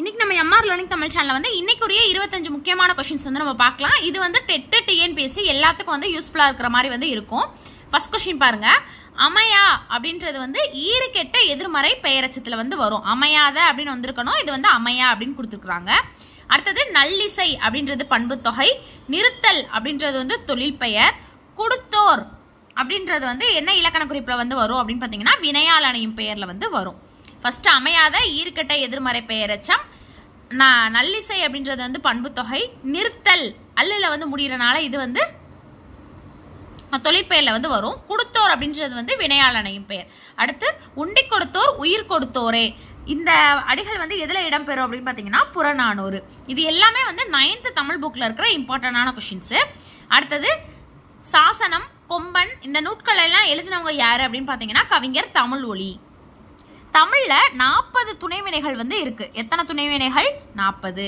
இன்னைக்கு நம்ம MR learning Tamil channel வந்து இன்னைக்குரிய இருபத்தஞ்சு முக்கியமான கொஷின்ஸ் வந்து நம்ம பார்க்கலாம் இது வந்து டெட்டு டிஎன்பிஎஸ்சி எல்லாத்துக்கும் வந்து யூஸ்ஃபுல்லாக இருக்கிற மாதிரி வந்து இருக்கும் ஃபர்ஸ்ட் கொஷின் பாருங்க அமையா அப்படின்றது வந்து ஈறுகெட்ட எதிர்மறை பெயரச்சத்தில் வந்து வரும் அமையாத அப்படின்னு வந்திருக்கணும் இது வந்து அமையா அப்படின்னு கொடுத்துருக்குறாங்க அடுத்தது நல்லிசை அப்படின்றது பண்பு தொகை நிறுத்தல் அப்படின்றது வந்து தொழில் பெயர் கொடுத்தோர் அப்படின்றது வந்து என்ன இலக்கண குறிப்பில் வந்து வரும் அப்படின்னு பார்த்தீங்கன்னா வினையாளனையும் பெயரில் வந்து வரும் ஃபஸ்ட்டு அமையாத ஈர்க்கட்ட எதிர்மறை பெயரச்சம் நான் நல்லிசை அப்படின்றது வந்து பண்புத்தொகை நிறுத்தல் அல்லில் வந்து முடிகிறனால இது வந்து தொழிற்பெயரில் வந்து வரும் கொடுத்தோர் அப்படின்றது வந்து வினையாளனையும் பெயர் அடுத்து உண்டி கொடுத்தோர் உயிர் கொடுத்தோரே இந்த அடிகள் வந்து எதில் இடம்பெறும் அப்படின்னு பார்த்தீங்கன்னா புறநானூறு இது எல்லாமே வந்து நைன்த்து தமிழ் புக்கில் இருக்கிற இம்பார்ட்டண்டான கொஷின்ஸு அடுத்தது சாசனம் கொம்பன் இந்த நூட்களெல்லாம் எழுதினவங்க யார் அப்படின்னு பார்த்தீங்கன்னா கவிஞர் தமிழ் ஒளி தமிழ்ல நாற்பது துணைவினைகள் வந்து இருக்கு எத்தனை துணைவினைகள் நாற்பது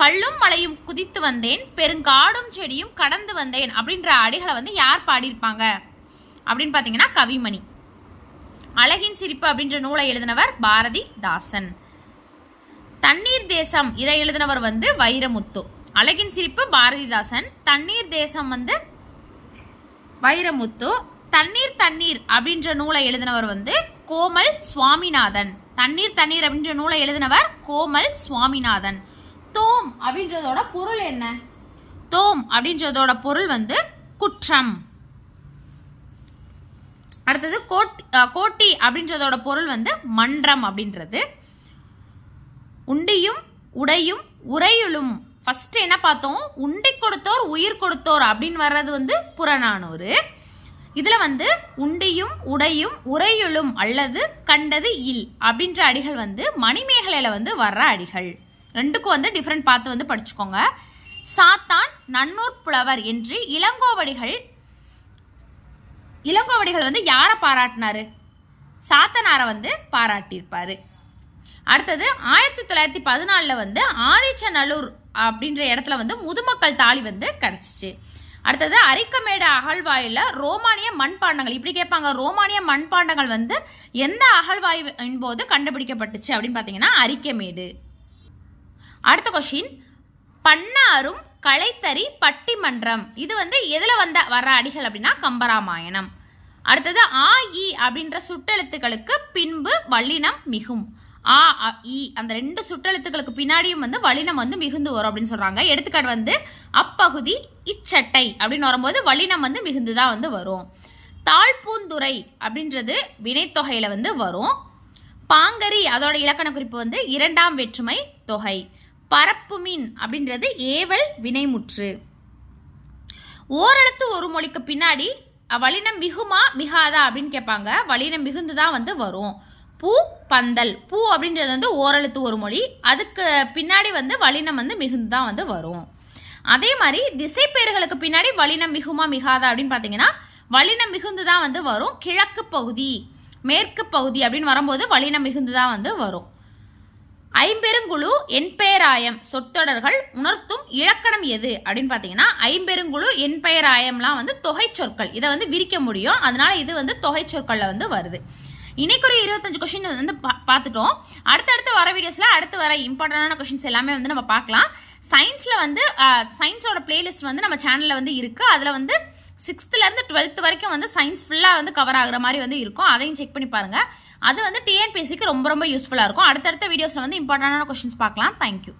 கல்லும் மலையும் குதித்து வந்தேன் பெருங்காடும் செடியும் கடந்து வந்தேன் அப்படின்ற அடிகளை வந்து யார் பாடியிருப்பாங்க அப்படின்னு பார்த்தீங்கன்னா கவிமணி அழகின் சிரிப்பு அப்படின்ற நூலை எழுதினவர் பாரதி தாசன் தண்ணீர் தேசம் இதை எழுதினவர் வந்து வைரமுத்து அழகின் சிரிப்பு பாரதிதாசன் தண்ணீர் தேசம் வந்து வைரமுத்து தண்ணீர் தண்ணீர் அப்படின்ற நூலை எழுதினவர் வந்து கோமல் சுவாமிநாதன் தண்ணீர் தண்ணீர் அப்படின்ற நூலை எழுதினவர் கோமல் சுவாமிநாதன் தோம் அப்படின்றதோட பொருள் என்ன தோம் அப்படின்றதோட பொருள் வந்து குற்றம் அடுத்தது கோட் கோட்டி அப்படின்றதோட பொருள் வந்து மன்றம் அப்படின்றது உண்டியும் உடையும் உரையுளும் ஃபர்ஸ்ட் என்ன பார்த்தோம் உண்டி கொடுத்தோர் உயிர் கொடுத்தோர் அப்படின்னு வர்றது வந்து புறநானூறு இதுல வந்து உண்டியும் உடையும் உரையுளும் அல்லது கண்டது இல் அப்படின்ற அடிகள் வந்து மணிமேகலையில வந்து வர்ற அடிகள் ரெண்டுக்கும் வந்து டிஃப்ரெண்ட் பார்த்து வந்து படிச்சுக்கோங்க சாத்தான் நன்னூர் புலவர் என்று இளங்கோவடிகள் இளங்கோவடிகள் வந்து யாரை பாராட்டினாரு சாத்தனாரை வந்து பாராட்டியிருப்பாரு அடுத்தது ஆயிரத்தி தொள்ளாயிரத்தி பதினாலில் வந்து ஆதிச்சநல்லூர் அப்படின்ற இடத்துல வந்து முதுமக்கள் தாலி வந்து கிடச்சிச்சு அடுத்தது அரிக்கமேடு அகழ்வாயில் ரோமானிய மண்பாண்டங்கள் இப்படி கேட்பாங்க ரோமானிய மண்பாண்டங்கள் வந்து எந்த அகழ்வாய்வின் போது கண்டுபிடிக்கப்பட்டுச்சு அப்படின்னு பார்த்தீங்கன்னா அரிக்கமேடு அடுத்த கொஷின் பன்னாரும் கலைத்தறி பட்டிமன்றம் இது வந்து எதில் வந்த வர அடிகள் அப்படின்னா கம்பராமாயணம் அடுத்தது ஆ இ அப்படின்ற சுட்டெழுத்துக்களுக்கு பின்பு வல்லினம் மிகும் ஆ இ அந்த ரெண்டு சுற்றெழுத்துக்களுக்கு பின்னாடியும் வந்து வலினம் வந்து மிகுந்து வரும் அப்படின்னு சொல்றாங்க எடுத்துக்காட்டு வந்து அப்பகுதி இச்சட்டை அப்படின்னு வரும்போது வலினம் வந்து மிகுந்து தான் வந்து வரும் தாழ்பூந்துறை அப்படின்றது வினைத்தொகையில வந்து வரும் பாங்கரி அதோட இலக்கண குறிப்பு வந்து இரண்டாம் வெற்றுமை தொகை பரப்பு மீன் அப்படின்றது ஏவல் வினைமுற்று ஓரெழுத்து ஒரு மொழிக்கு பின்னாடி வலினம் மிகுமா மிகாதா அப்படின்னு கேட்பாங்க வலினம் மிகுந்து தான் வந்து வரும் பூ பந்தல் பூ அப்படின்றது வந்து ஓரெழுத்து ஒரு மொழி அதுக்கு பின்னாடி வந்து வலினம் வந்து மிகுந்து தான் வந்து வரும் அதே மாதிரி திசை பெயர்களுக்கு பின்னாடி வலினம் மிகுமா மிகாதா அப்படின்னு பார்த்தீங்கன்னா வலினம் மிகுந்து தான் வந்து வரும் கிழக்கு பகுதி மேற்கு பகுதி அப்படின்னு வரும்போது வலினம் மிகுந்து தான் வந்து வரும் ஐம்பெருங்குழு என்பெயராயம் சொற்றொடர்கள் உணர்த்தும் இலக்கணம் எது அப்படின்னு பார்த்தீங்கன்னா ஐம்பெருங்குழு என்பெயராயம்லாம் வந்து தொகை சொற்கள் இதை வந்து விரிக்க முடியும் அதனால இது வந்து தொகை சொற்களில் வந்து வருது இன்னைக்கு ஒரு இருபத்தஞ்சு கொஷின் வந்து பார்த்துட்டோம் அடுத்தடுத்து வர வீடியோஸில் அடுத்து வர இம்பார்ட்டண்டான கொஷின்ஸ் எல்லாமே வந்து நம்ம பார்க்கலாம் சயின்ஸில் வந்து சயின்ஸோட பிளேலிஸ்ட் வந்து நம்ம சேனலில் வந்து இருக்குது அதில் வந்து சிக்ஸ்த்துலேருந்து டுவெல்த் வரைக்கும் வந்து சயின்ஸ் ஃபுல்லாக வந்து கவர் ஆகிற மாதிரி வந்து இருக்கும் அதையும் செக் பண்ணி பாருங்கள் அது வந்து டிஎன்பிஎஸ்சிக்கு ரொம்ப ரொம்ப யூஸ்ஃபுல்லாக இருக்கும் அடுத்தடுத்த வீடியோஸில் வந்து இம்பார்ட்டண்டான கொஷின்ஸ் பார்க்கலாம் தேங்க்யூ